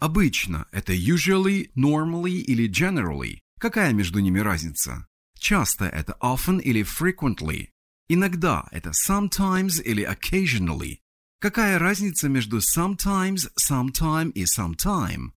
Обычно – это usually, normally или generally. Какая между ними разница? Часто – это often или frequently. Иногда – это sometimes или occasionally. Какая разница между sometimes, sometime и sometime?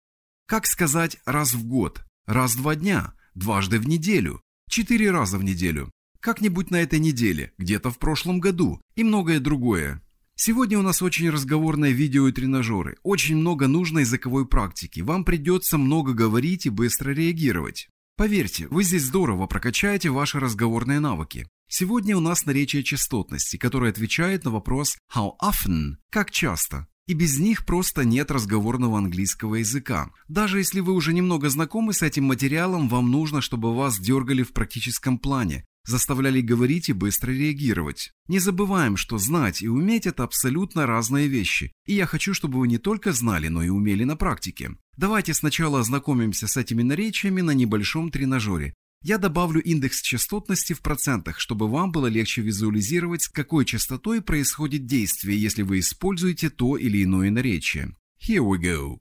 Как сказать раз в год, раз в два дня, дважды в неделю, четыре раза в неделю, как-нибудь на этой неделе, где-то в прошлом году и многое другое? Сегодня у нас очень разговорное видео и тренажеры. Очень много нужной языковой практики. Вам придется много говорить и быстро реагировать. Поверьте, вы здесь здорово прокачаете ваши разговорные навыки. Сегодня у нас наречие частотности, которое отвечает на вопрос «how often» – «как часто?». И без них просто нет разговорного английского языка. Даже если вы уже немного знакомы с этим материалом, вам нужно, чтобы вас дергали в практическом плане, заставляли говорить и быстро реагировать. Не забываем, что знать и уметь – это абсолютно разные вещи, и я хочу, чтобы вы не только знали, но и умели на практике. Давайте сначала ознакомимся с этими наречиями на небольшом тренажере. Я добавлю индекс частотности в процентах, чтобы вам было легче визуализировать, с какой частотой происходит действие, если вы используете то или иное наречие. Here we go.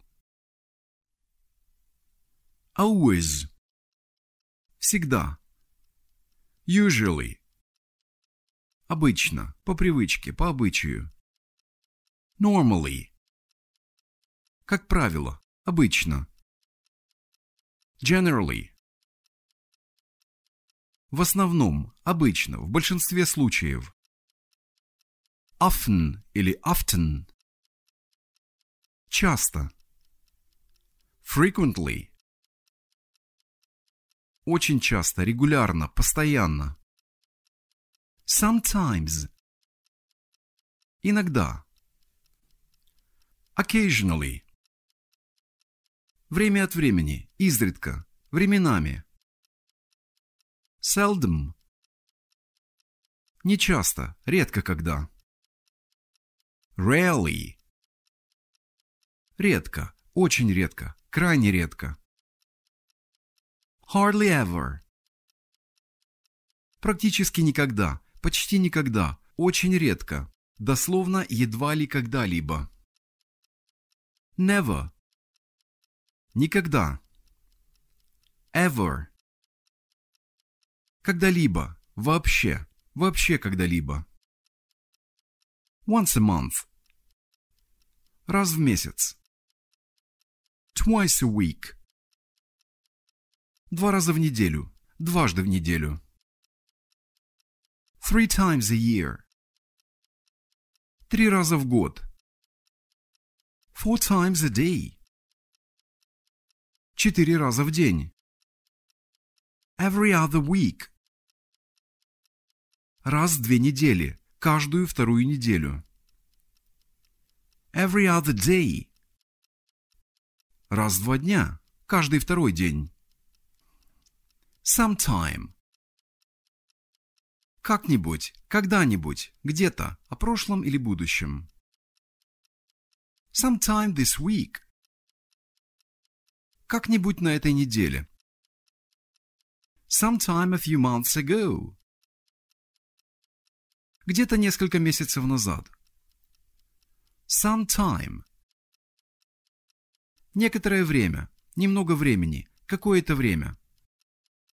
Always. Всегда. Usually. Обычно, по привычке, по обычаю. Normally. Как правило, обычно. Generally. В основном, обычно, в большинстве случаев. Often или often. Часто. Frequently. Очень часто, регулярно, постоянно. Sometimes. Иногда. Occasionally. Время от времени, изредка, временами. Seldom. Нечасто, редко когда. Rarely. Редко, очень редко, крайне редко. Hardly ever. Практически никогда, почти никогда, очень редко, дословно едва ли когда-либо. Never. Никогда. Ever. Когда-либо, вообще, вообще когда-либо. Once a month. Раз в месяц. Twice a week. Два раза в неделю. Дважды в неделю. Three times a year. Три раза в год. Four times a day. Четыре раза в день. Every other week. Раз в две недели. Каждую вторую неделю. Every other day. Раз в два дня. Каждый второй день sometime. Как-нибудь, когда-нибудь, где-то, о прошлом или будущем. Sometime this week. Как-нибудь на этой неделе. Sometime a few months ago. Где-то несколько месяцев назад. Sometime. Некоторое время, немного времени, какое-то время.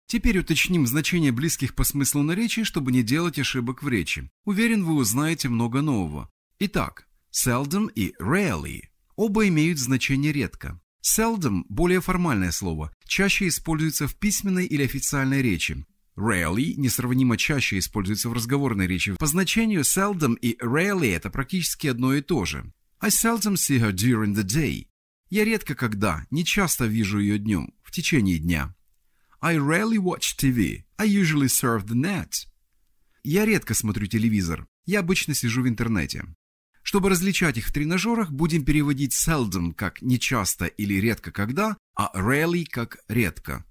Теперь уточним значение близких по смыслу наречий, чтобы не делать ошибок в речи. Уверен, вы узнаете много нового. Итак, seldom и rarely оба имеют значение редко. Seldom – более формальное слово, чаще используется в письменной или официальной речи. Rarely несравнимо чаще используется в разговорной речи. По значению seldom и rarely – это практически одно и то же. I seldom see her during the day. Я редко когда, не часто вижу ее днем, в течение дня. I rarely watch TV. I usually surf the net. Я редко смотрю телевизор. Я обычно сижу в интернете. Чтобы различать их в тренажерах, будем переводить seldom как нечасто или редко когда, а rarely как редко.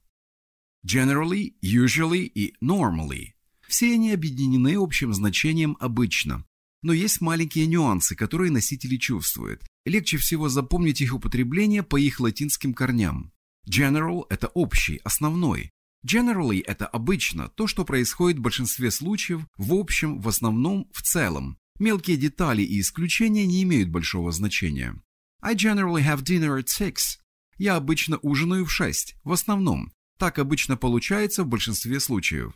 Generally, usually и normally. Все они объединены общим значением обычно. Но есть маленькие нюансы, которые носители чувствуют. Легче всего запомнить их употребление по их латинским корням. General – это общий, основной. Generally – это обычно то, что происходит в большинстве случаев, в общем, в основном, в целом. Мелкие детали и исключения не имеют большого значения. I generally have dinner at six. Я обычно ужинаю в шесть, в основном. Так обычно получается в большинстве случаев.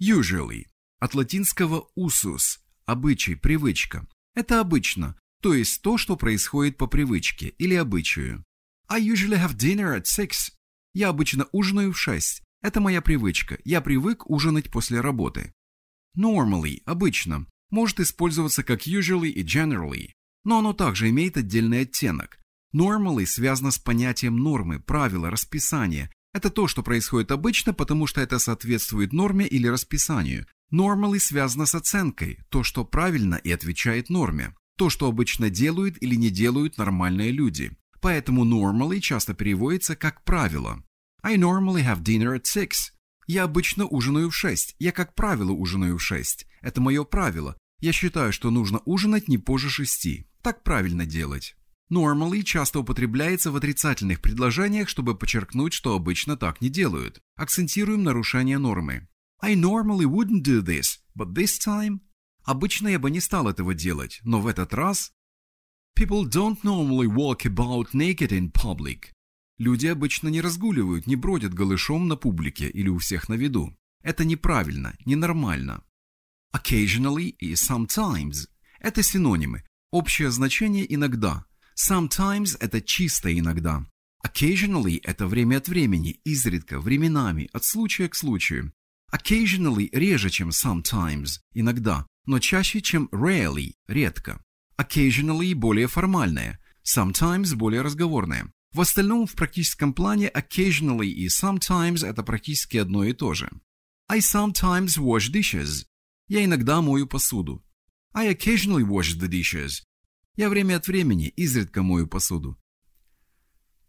Usually. От латинского usus – обычай, привычка. Это обычно, то есть то, что происходит по привычке или обычаю. I usually have dinner at six. Я обычно ужинаю в шесть. Это моя привычка. Я привык ужинать после работы. Normally, обычно, может использоваться как usually и generally, но оно также имеет отдельный оттенок. Normally связано с понятием нормы, правила, расписания. Это то, что происходит обычно, потому что это соответствует норме или расписанию. Normally связано с оценкой, то, что правильно и отвечает норме. То, что обычно делают или не делают нормальные люди. Поэтому normally часто переводится как правило. I normally have dinner at six. Я обычно ужинаю в шесть. Я, как правило, ужинаю в шесть. Это мое правило. Я считаю, что нужно ужинать не позже шести. Так правильно делать. Normally часто употребляется в отрицательных предложениях, чтобы подчеркнуть, что обычно так не делают. Акцентируем нарушение нормы. I normally wouldn't do this, but this time... Обычно я бы не стал этого делать, но в этот раз People don't normally walk about naked in public. Люди обычно не разгуливают, не бродят голышом на публике или у всех на виду. Это неправильно, ненормально. Occasionally и sometimes – это синонимы. Общее значение «иногда». Sometimes – это чисто «иногда». Occasionally – это время от времени, изредка, временами, от случая к случаю. Occasionally реже, чем sometimes – иногда, но чаще, чем rarely – редко occasionally более формальное, sometimes более разговорное. В остальном, в практическом плане, occasionally и sometimes – это практически одно и то же. I sometimes wash dishes. Я иногда мою посуду. I occasionally wash the dishes. Я время от времени изредка мою посуду.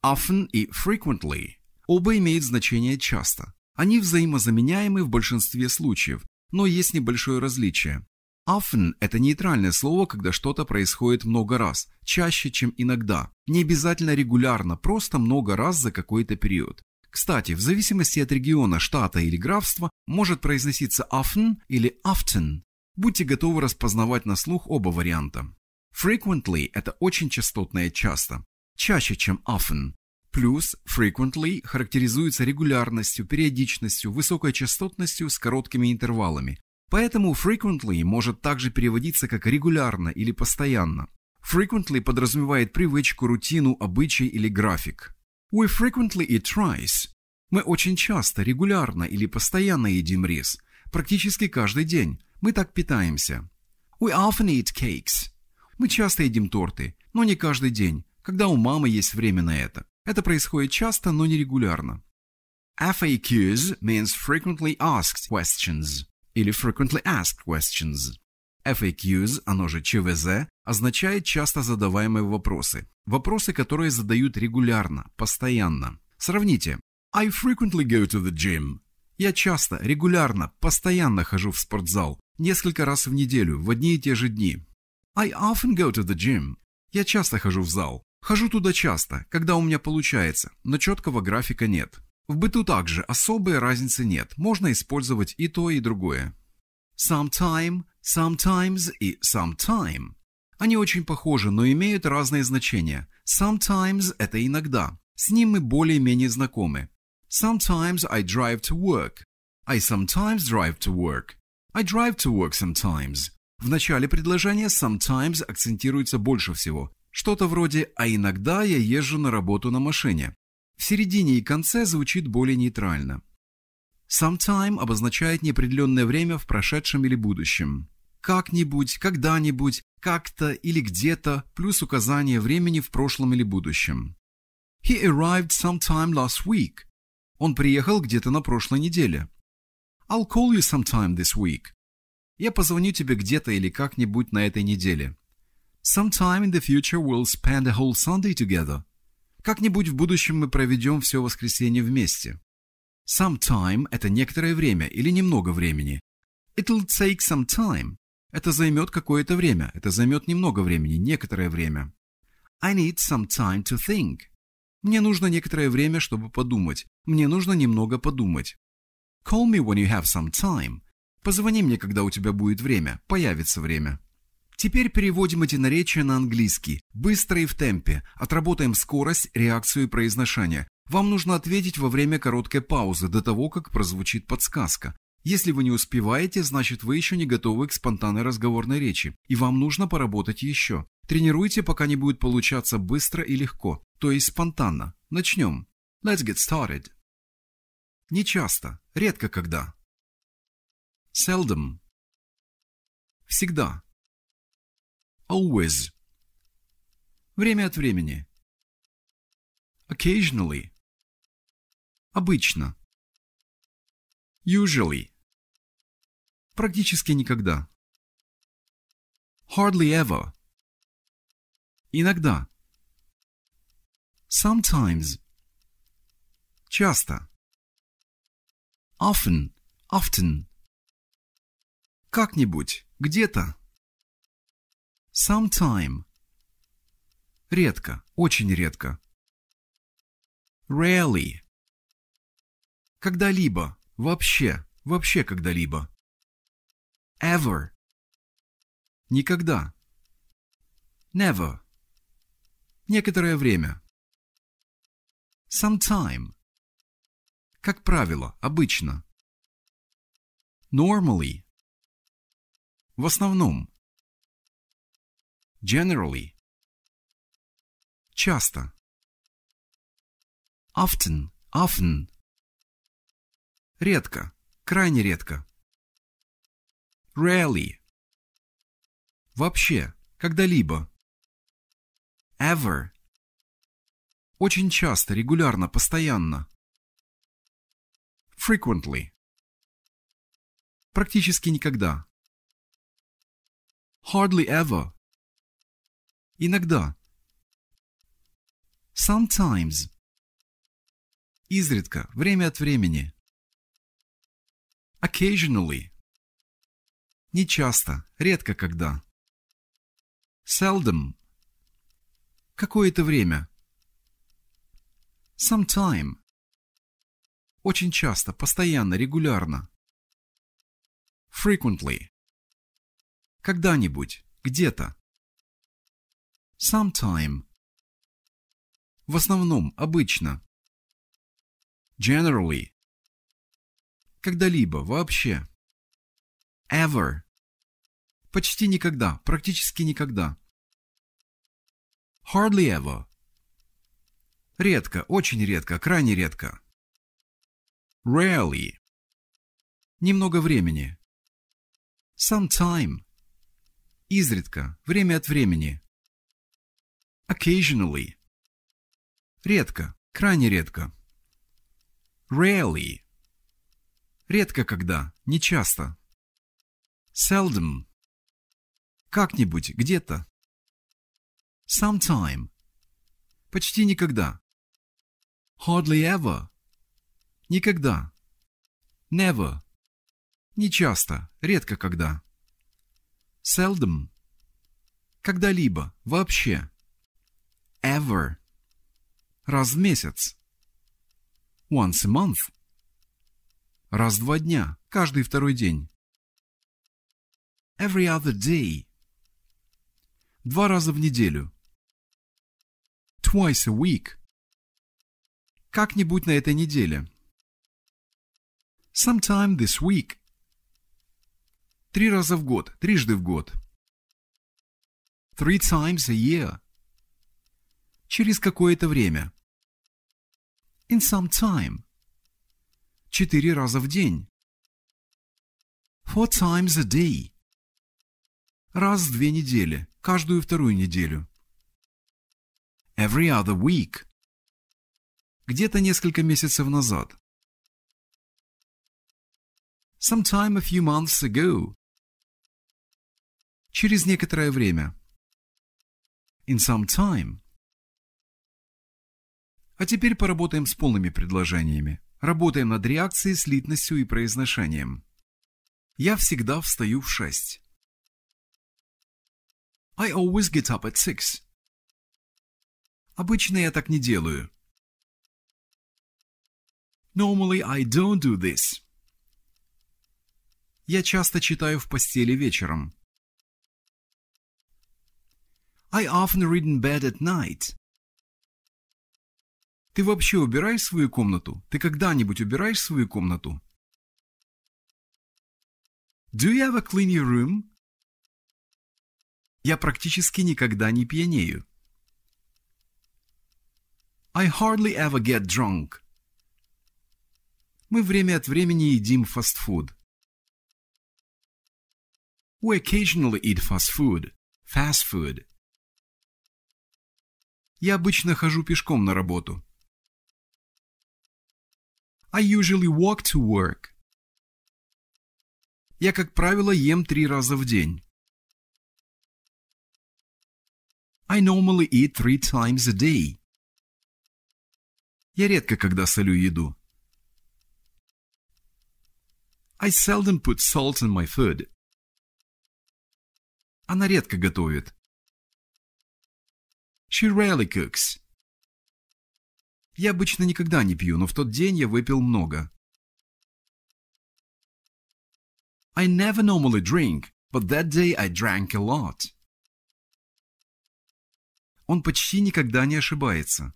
Often и frequently оба имеют значение часто. Они взаимозаменяемы в большинстве случаев, но есть небольшое различие. Often – это нейтральное слово, когда что-то происходит много раз, чаще, чем иногда. Не обязательно регулярно, просто много раз за какой-то период. Кстати, в зависимости от региона, штата или графства может произноситься often или often. Будьте готовы распознавать на слух оба варианта. Frequently – это очень частотное «часто», чаще, чем often. Плюс frequently характеризуется регулярностью, периодичностью, высокой частотностью с короткими интервалами, Поэтому frequently может также переводиться как регулярно или постоянно. Frequently подразумевает привычку, рутину, обычай или график. We frequently eat rice. Мы очень часто, регулярно или постоянно едим рис. Практически каждый день. Мы так питаемся. We often eat cakes. Мы часто едим торты, но не каждый день, когда у мамы есть время на это. Это происходит часто, но не регулярно. FAQs means frequently asked questions или Frequently Asked Questions. FAQs, оно же ЧВЗ, означает часто задаваемые вопросы. Вопросы, которые задают регулярно, постоянно. Сравните. I frequently go to the gym. Я часто, регулярно, постоянно хожу в спортзал. Несколько раз в неделю, в одни и те же дни. I often go to the gym. Я часто хожу в зал. Хожу туда часто, когда у меня получается, но четкого графика нет. В быту также особой разницы нет, можно использовать и то, и другое. Sometime, sometimes и sometime. Они очень похожи, но имеют разные значения. Sometimes – это иногда. С ним мы более-менее знакомы. Sometimes I drive to work. I sometimes drive to work. I drive to work sometimes. В начале предложения sometimes акцентируется больше всего. Что-то вроде «а иногда я езжу на работу на машине» в середине и конце звучит более нейтрально. Sometime обозначает неопределенное время в прошедшем или будущем. Как-нибудь, когда-нибудь, как-то или где-то, плюс указание времени в прошлом или будущем. He arrived sometime last week. Он приехал где-то на прошлой неделе. I'll call you sometime this week. Я позвоню тебе где-то или как-нибудь на этой неделе. Sometime in the future we'll spend a whole Sunday together. Как-нибудь в будущем мы проведем все воскресенье вместе. Some time – это некоторое время или немного времени. It'll take some time. Это займет какое-то время. Это займет немного времени, некоторое время. I need some time to think. Мне нужно некоторое время, чтобы подумать. Мне нужно немного подумать. Call me when you have some time. Позвони мне, когда у тебя будет время, появится время. Теперь переводим эти наречия на английский. Быстро и в темпе. Отработаем скорость, реакцию и произношение. Вам нужно ответить во время короткой паузы, до того, как прозвучит подсказка. Если вы не успеваете, значит вы еще не готовы к спонтанной разговорной речи, и вам нужно поработать еще. Тренируйте, пока не будет получаться быстро и легко, то есть спонтанно. Начнем. Let's get started. Не часто, редко когда. Seldom. Всегда always. Время от времени. Occasionally. Обычно. Usually. Практически никогда. Hardly ever. Иногда. Sometimes. Часто. Often. Often. Как-нибудь. Где-то. Sometime. Редко, очень редко. Rarely. Когда-либо, вообще, вообще когда-либо. Ever. Никогда. Never. Некоторое время. Sometime. Как правило, обычно. Normally. В основном. Generally. Часто. Often. Often. Редко. Крайне редко. Rarely. Вообще. Когда-либо. Ever. Очень часто, регулярно, постоянно. Frequently. Практически никогда. Hardly ever. Иногда. Sometimes. Изредка, время от времени. Occasionally. Нечасто, редко когда. Seldom. Какое-то время. Sometime. Очень часто, постоянно, регулярно. Frequently. Когда-нибудь, где-то. Sometime. В основном, обычно. Generally. Когда-либо, вообще. Ever. Почти никогда, практически никогда. Hardly ever. Редко, очень редко, крайне редко. Rarely. Немного времени. Sometime. Изредка, время от времени. Occasionally. Редко, крайне редко. Rarely. Редко когда, нечасто. Seldom. Как-нибудь, где-то. Sometime. Почти никогда. Hardly ever. Никогда. Never. Нечасто, редко когда. Seldom. Когда-либо, вообще ever. Раз в месяц. Once a month. Раз в два дня, каждый второй день. Every other day. Два раза в неделю. Twice a week. Как-нибудь на этой неделе. Sometime this week. Три раза в год, трижды в год. Three times a year через какое-то время. In some time. Четыре раза в день. Four times a day. Раз в две недели, каждую вторую неделю. Every other week. Где-то несколько месяцев назад. Sometime a few months ago. Через некоторое время. In some time. А теперь поработаем с полными предложениями. Работаем над реакцией, слитностью и произношением. Я всегда встаю в 6. I always get up at 6. Обычно я так не делаю. Normally I don't do this. Я часто читаю в постели вечером. I often read in bed at night. Ты вообще убираешь свою комнату? Ты когда-нибудь убираешь свою комнату? Do you have a clean your room? Я практически никогда не пьянею. I hardly ever get drunk. Мы время от времени едим фастфуд. We occasionally eat fast food. Fast food. Я обычно хожу пешком на работу. I usually walk to work. Я, как правило, ем три раза в день. I normally eat three times a day. Я редко когда солю еду. I seldom put salt in my food. Она редко готовит. She rarely cooks. Я обычно никогда не пью, но в тот день я выпил много. I never normally drink, but that day I drank a lot. Он почти никогда не ошибается.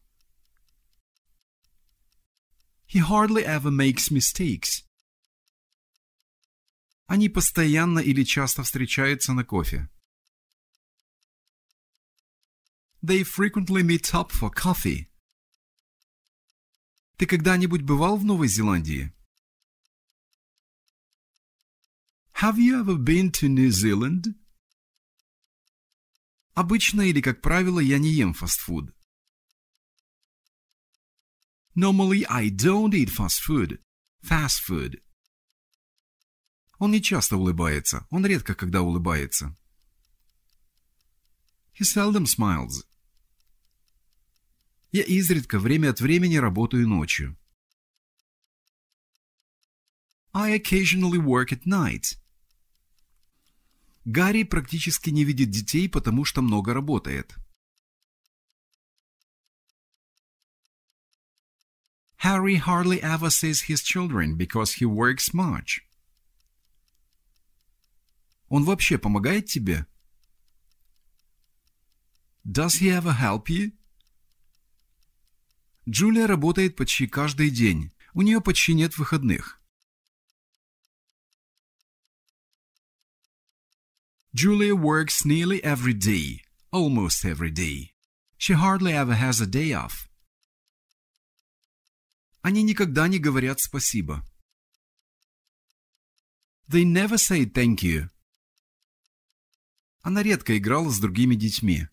He hardly ever makes mistakes. Они постоянно или часто встречаются на кофе. They frequently meet up for coffee. Ты когда-нибудь бывал в Новой Зеландии? Have you ever been to New Zealand? Обычно или как правило я не ем фастфуд. Normally I don't eat fast food. Fast food. Он не часто улыбается. Он редко когда улыбается. He seldom smiles. Я изредка время от времени работаю ночью. I occasionally work at night. Гарри практически не видит детей, потому что много работает. Harry hardly ever sees his children because he works much. Он вообще помогает тебе? Does he ever help you? Джулия работает почти каждый день. У нее почти нет выходных. Julia works nearly every day, almost every day. She hardly ever has a day off. Они никогда не говорят спасибо. They never say thank you. Она редко играла с другими детьми.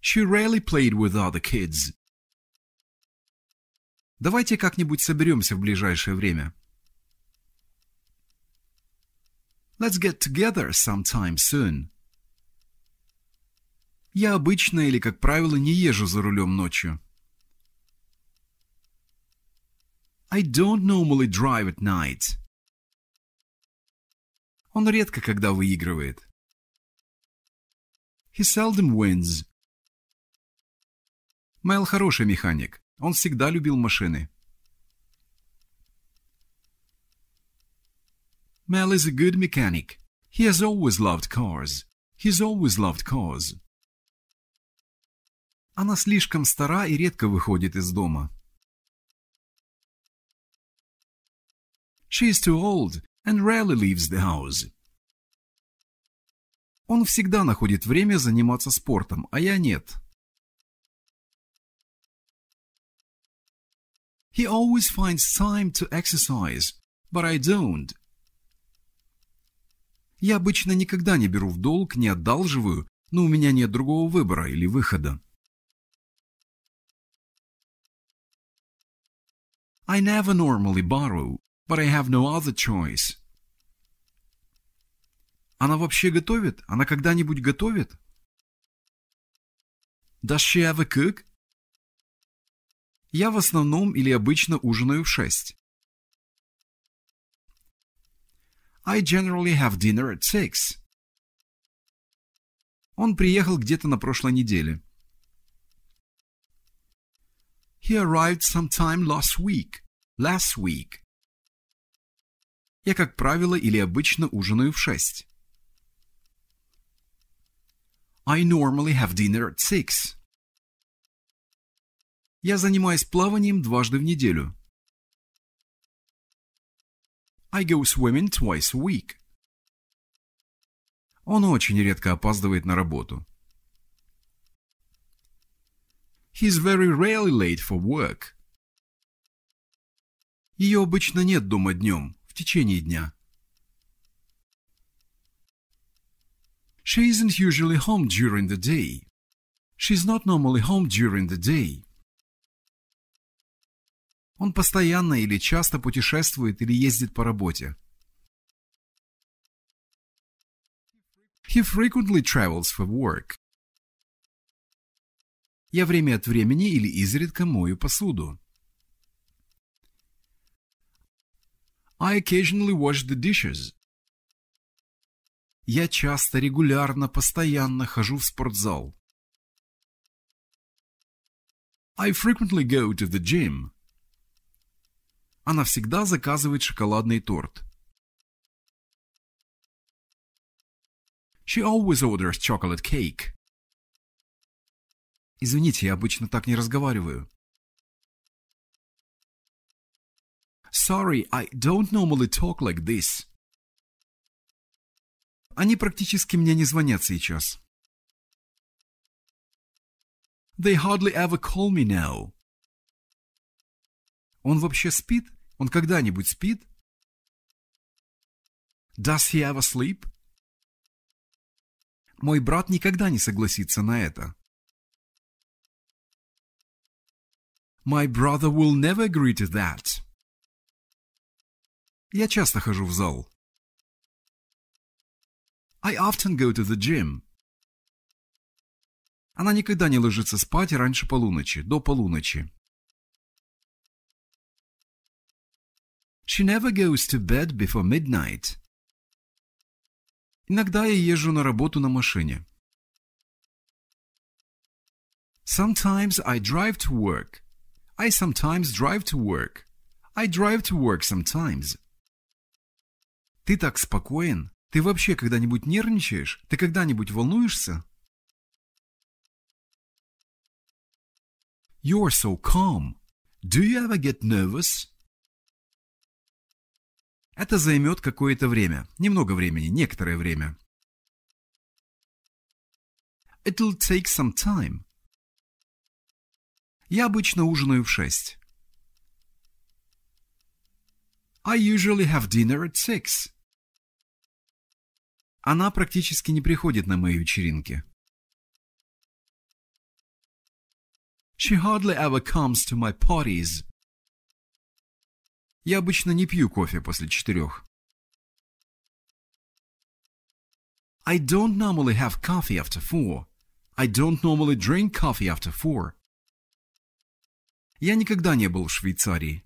She rarely played with other kids. Давайте как-нибудь соберемся в ближайшее время. Let's get together sometime soon. Я обычно или, как правило, не езжу за рулем ночью. I don't normally drive at night. Он редко когда выигрывает. He seldom wins. Мэл хороший механик. Он всегда любил машины. Мэл is a good mechanic. He has always loved cars. He's always loved cars. Она слишком стара и редко выходит из дома. She is too old and rarely leaves the house. Он всегда находит время заниматься спортом, а я нет. He always finds time to exercise, but I don't. Я обычно никогда не беру в долг, не одалживаю, но у меня нет другого выбора или выхода. I never normally borrow, but I have no other choice. Она вообще готовит? Она когда-нибудь готовит? Does she ever cook? Я в основном или обычно ужинаю в шесть. I generally have dinner at six. Он приехал где-то на прошлой неделе. He arrived sometime last week. Last week. Я, как правило, или обычно ужинаю в шесть. I normally have dinner at six. Я занимаюсь плаванием дважды в неделю. I go swimming twice a week. Он очень редко опаздывает на работу. He's very rarely late for work. Ее обычно нет дома днем, в течение дня. She isn't usually home during the day. She's not normally home during the day. Он постоянно или часто путешествует или ездит по работе. He frequently travels for work. Я время от времени или изредка мою посуду. I occasionally wash the dishes. Я часто, регулярно, постоянно хожу в спортзал. I frequently go to the gym. Она всегда заказывает шоколадный торт. She always orders chocolate cake. Извините, я обычно так не разговариваю. Sorry, I don't normally talk like this. Они практически мне не звонят сейчас. They hardly ever call me now. Он вообще спит? Он когда-нибудь спит? Does he ever sleep? Мой брат никогда не согласится на это. My brother will never agree to that. Я часто хожу в зал. I often go to the gym. Она никогда не ложится спать раньше полуночи, до полуночи. She never goes to bed before midnight. Иногда я езжу на работу на машине. Sometimes I drive to work. I sometimes drive to work. I drive to work sometimes. Ты так спокоен? Ты вообще когда-нибудь нервничаешь? Ты когда-нибудь волнуешься? You're so calm. Do you ever get nervous? Это займет какое-то время. Немного времени, некоторое время. It'll take some time. Я обычно ужинаю в шесть. I usually have dinner at six. Она практически не приходит на мои вечеринки. She hardly ever comes to my parties. Я обычно не пью кофе после четырех. I don't normally have coffee after four. I don't normally drink coffee after four. Я никогда не был в Швейцарии.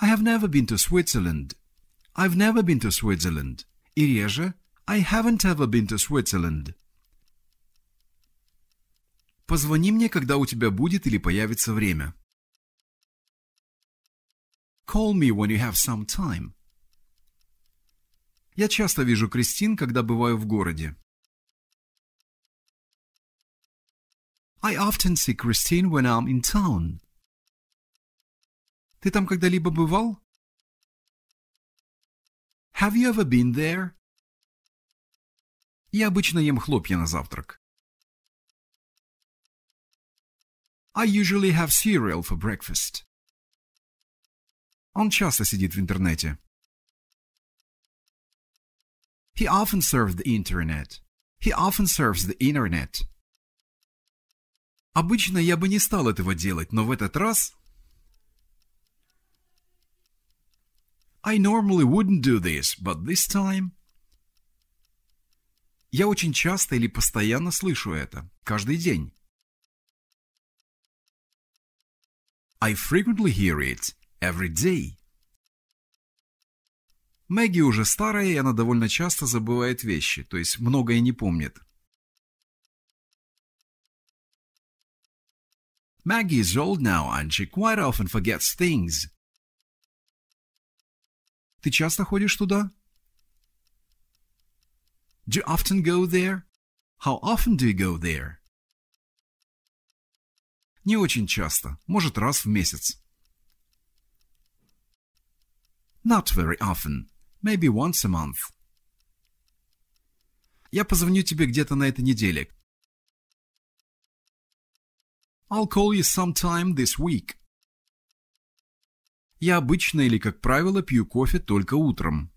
I have never been to Switzerland. I've never been to Switzerland. И реже I haven't ever been to Switzerland. Позвони мне, когда у тебя будет или появится время. Call me when you have some time. Я часто вижу Кристин, когда бываю в городе. I often see Christine when I'm in town. Ты там когда-либо бывал? Have you ever been there? Я обычно ем хлопья на завтрак. I usually have cereal for breakfast. Он часто сидит в интернете. He often serves the internet. He often serves the internet. Обычно я бы не стал этого делать, но в этот раз... I normally wouldn't do this, but this time... Я очень часто или постоянно слышу это. Каждый день. I frequently hear it every day. Мэгги уже старая, и она довольно часто забывает вещи, то есть многое не помнит. Maggie is old now, and she quite often forgets things. Ты часто ходишь туда? Do you often go there? How often do you go there? Не очень часто, может раз в месяц. Not very often. Maybe once a month. Я позвоню тебе где-то на этой неделе. I'll call you sometime this week. Я обычно или, как правило, пью кофе только утром.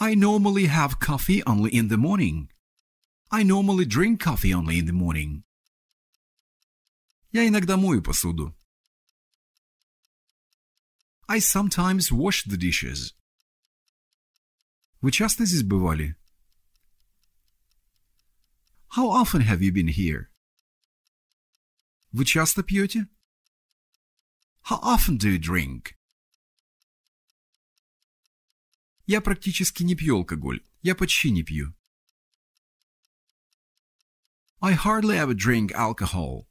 I normally have coffee only in the morning. I normally drink coffee only in the morning. Я иногда мою посуду. I sometimes wash the dishes. Вы часто здесь бывали? How often have you been here? Вы часто пьете? How often do you drink? Я практически не пью алкоголь. Я почти не пью. I hardly ever drink alcohol.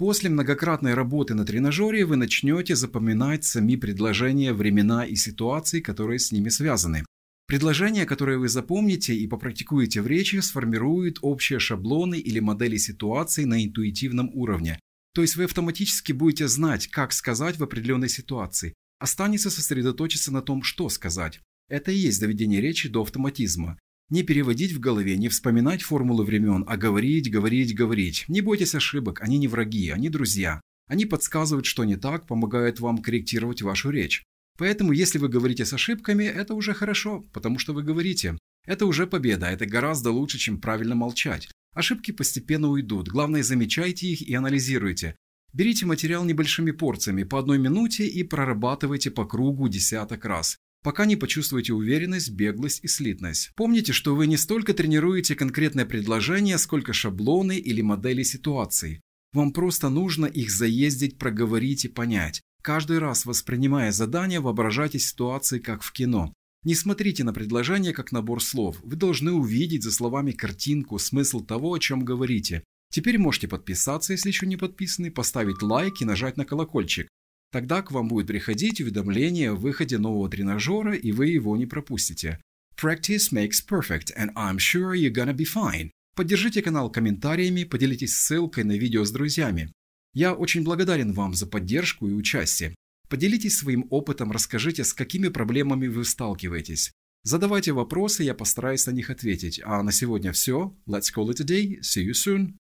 После многократной работы на тренажере вы начнете запоминать сами предложения, времена и ситуации, которые с ними связаны. Предложения, которые вы запомните и попрактикуете в речи, сформируют общие шаблоны или модели ситуаций на интуитивном уровне. То есть вы автоматически будете знать, как сказать в определенной ситуации. Останется сосредоточиться на том, что сказать. Это и есть доведение речи до автоматизма. Не переводить в голове, не вспоминать формулы времен, а говорить, говорить, говорить. Не бойтесь ошибок, они не враги, они друзья. Они подсказывают, что не так, помогают вам корректировать вашу речь. Поэтому, если вы говорите с ошибками, это уже хорошо, потому что вы говорите. Это уже победа, это гораздо лучше, чем правильно молчать. Ошибки постепенно уйдут, главное замечайте их и анализируйте. Берите материал небольшими порциями по одной минуте и прорабатывайте по кругу десяток раз пока не почувствуете уверенность, беглость и слитность. Помните, что вы не столько тренируете конкретное предложение, сколько шаблоны или модели ситуации. Вам просто нужно их заездить, проговорить и понять. Каждый раз, воспринимая задание, воображайте ситуации, как в кино. Не смотрите на предложение, как набор слов. Вы должны увидеть за словами картинку, смысл того, о чем говорите. Теперь можете подписаться, если еще не подписаны, поставить лайк и нажать на колокольчик. Тогда к вам будет приходить уведомление о выходе нового тренажера, и вы его не пропустите. Practice makes perfect, and I'm sure you're gonna be fine. Поддержите канал комментариями, поделитесь ссылкой на видео с друзьями. Я очень благодарен вам за поддержку и участие. Поделитесь своим опытом, расскажите, с какими проблемами вы сталкиваетесь. Задавайте вопросы, я постараюсь на них ответить. А на сегодня все. Let's call it a day. See you soon.